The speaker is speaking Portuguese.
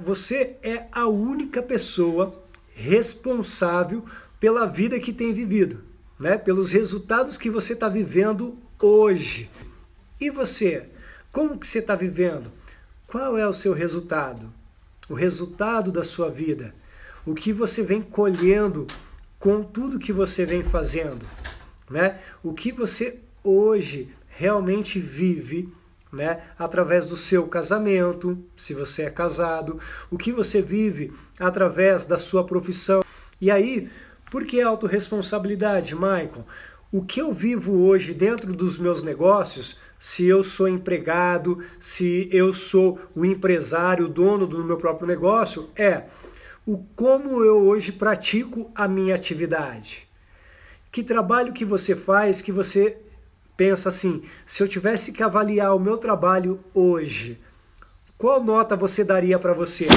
Você é a única pessoa responsável pela vida que tem vivido, né? pelos resultados que você está vivendo hoje. E você? Como que você está vivendo? Qual é o seu resultado? O resultado da sua vida? O que você vem colhendo com tudo que você vem fazendo? Né? O que você hoje realmente vive? né? Através do seu casamento, se você é casado, o que você vive através da sua profissão. E aí, por que autorresponsabilidade, Michael? O que eu vivo hoje dentro dos meus negócios, se eu sou empregado, se eu sou o empresário, o dono do meu próprio negócio, é o como eu hoje pratico a minha atividade. Que trabalho que você faz que você pensa assim: se eu tivesse que avaliar o meu trabalho hoje, qual nota você daria para você?